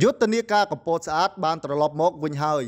យុទ្ធនាការកម្ពុជាស្អាតបានត្រឡប់មកវិញហើយ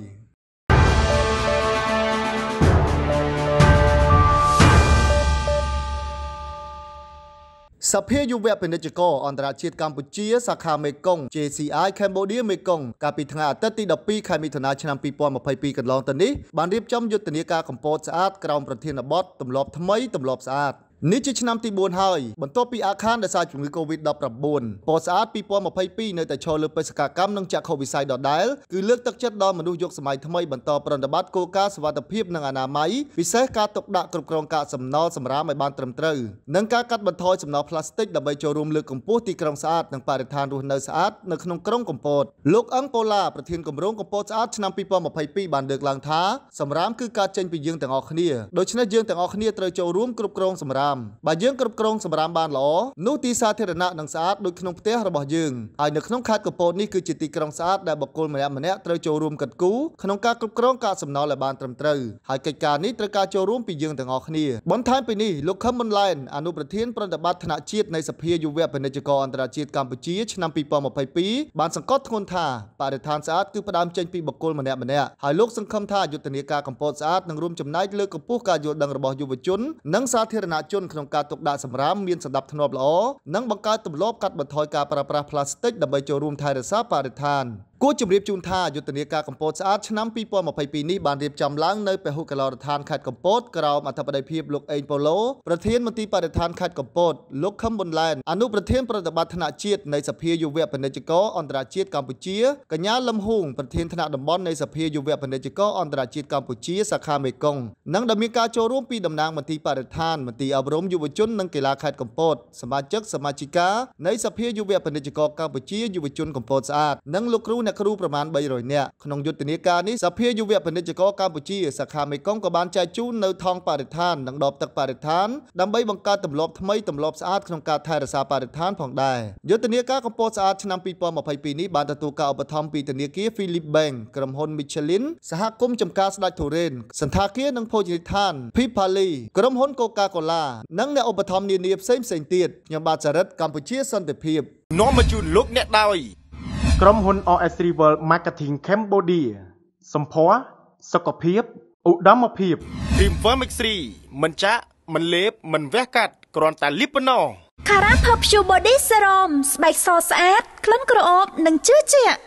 សភាយុវពាណិជ្ជករអន្តរជាតិកម្ពុជា សាខាមេគង្គ JCI Cambodia មេគង្គកាលពីថ្ងៃអាទិត្យទី12ខែមិថុនាឆ្នាំ2022កន្លងទៅនេះបានរៀបចំយុទ្ធនាការកម្ពុជាស្អាតក្រោមប្រធានបទទម្លាប់ថ្មីទម្លាប់ស្អាតនេះជាឆ្នាំទី4ហើយបន្ទាប់ពីអាខានដោយសារជំងឺ Covid-19 ពណ៌ស្អាត2022នៅតែឈរលើបេសកកម្មនិងចក្ខុវិស័យដដែលគឺលើកទឹកចិត្តដល់មនុស្សយុគសម័យថ្មីបន្តប្រតិបត្តិគោលការណ៍សុវត្ថិភាពនិងអនាម័យពិសេសការទុកដាក់គ្រប់គ្រងកាកសំណល់សម្រាមឲ្យបានត្រឹមត្រូវនិងការកាត់បន្ថយសំណល់ផ្លាស្ទិកដើម្បីចូលរួមលើកកម្ពស់ទីក្រុងស្អាតនិងបរិស្ថានរស់នៅស្អាតនៅក្នុងក្រុងកំពតលោកអឹងប៉ូឡាប្រធានគម្រោងកំពតស្អាតឆ្នាំ2022បានលើកឡើងថាសម្រាមគឺការចេញពីយើងទាំងអស់គ្នាដូច្នេះយើងទាំងអស់គ្នាត្រូវចូលរួមគ្រប់គ្រងសម្រាមរាមបើយើងគ្រប់គ្រងសម្រាមបានល្អនោះទីសាធារណៈនឹងស្អាតដូចក្នុងផ្ទះរបស់យើងហើយនៅក្នុងខេត្តកំពតនេះគឺជាទីក្រុងស្អាតដែលបុគ្គលម្នាក់ម្នាក់ត្រូវចូលរួមកិត្តគូក្នុងការគ្រប់គ្រងកាកសំណល់ឲ្យបានត្រឹមត្រូវហើយកិច្ចការនេះត្រូវការចូលរួមពីយើងទាំងអស់គ្នាបន្ថែមពីនេះលោកខឹមប៊ុនឡែនអនុប្រធានប្រតិបត្តិថ្នាក់ជាតិនៃសភាយុវពាណិជ្ជករអន្តរជាតិកម្ពុជាឆ្នាំ2022បានសង្កត់ធ្ងន់ថាបរិស្ថានស្អាតគឺផ្ដើមចេញពីបុគ្គលម្នាក់ម្នាក់ហើយលោកសង្ឃឹមថាយុទ្ធនាការកម្ពុជាស្អាតនឹងរួមចំណែកលើកកម្ពស់ការយល់ដឹងរបស់យុវជននិងសាធារណជនជនក្នុងការទុកដាក់សម្រាមមានសណ្ដាប់ធ្នាប់ល្អនិងបង្កើតទម្លាប់កាត់បន្ថយការប្រើប្រាស់ផ្លាស្ទិកដើម្បីចូលរួមថែរក្សាបរិស្ថាន។គួរជម្រាបជូនថាយុទ្ធនាការកម្ពុជាស្អាតឆ្នាំ2022នេះបានរៀបចំឡើងនៅពហុកីឡដ្ឋានខេត្តកំពត ក្រោមអធិបតីភាពលោកអេងប៉ូឡូប្រធានមន្ត្រីបរិស្ថានខេត្តកំពតលោកខឹមប៊ុនឡែនអនុប្រធានប្រតិបត្តិថ្នាក់ជាតិនៃសភាយុវពាណិជ្ជករអន្តរជាតិកម្ពុជាកញ្ញាលឹមហ៊ូងប្រធានថ្នាក់តំបន់នៃសភាយុវពាណិជ្ជករអន្តរជាតិកម្ពុជាសាខាមេគង្គនិងដែលមានការចូលរួមពីតំណាងមន្ត្រីបរិស្ថានមន្ត្រីអប់រំយុវជននិងកីឡាខេត្តកំពតសមាជិកសមាជិកានៃសភាយុវពាណិជ្ជករកម្ពុជាយុវជនកំពតស្អាតនិងលោកគ្រូអ្នកអ្នកគ្រូប្រមាណ300នាក់ក្នុងយុទ្ធនាការនេះសភាយុវពាណិជ្ជករកម្ពុជាសាខាមេគង្គក៏បានចែកជូននៅថង់បរិស្ថាននិងដបទឹកបរិស្ថានដើម្បីបង្កើតទម្លាប់ថ្មីទម្លាប់ស្អាតក្នុងការថែរក្សាបរិស្ថានផងដែរយុទ្ធនាការកម្ពុជាស្អាតឆ្នាំ2022នេះបានទទួលការឧបត្ថម្ភពីធនាគារ Philip Bank ក្រុមហ៊ុន Michelin សហគមន៍ចំការស្ដេចធូរ៉េនសន្តាគារនិងភោជនីយដ្ឋាន Pipali ក្រុមហ៊ុន Coca-Cola និងអ្នកឧបត្ថម្ភនានាផ្សេងៗទៀតខ្ញុំបាទចរិតកម្ពុជា សន្តិភាពនាំមកជូនលោកអ្នកដោយក្រុមហ៊ុន OS3 World Marketing Cambodia សម្ភារសុខភាពឧត្តមភាព Dreamworm X3 មិនចាក់មិនលេបមិនវះកាត់គ្រាន់តែលីបប៉ុណ្ណោះ Cara Perfume Body Serum ស្បែកសស្អាតក្លិនក្រអូបនិងជឿជាក់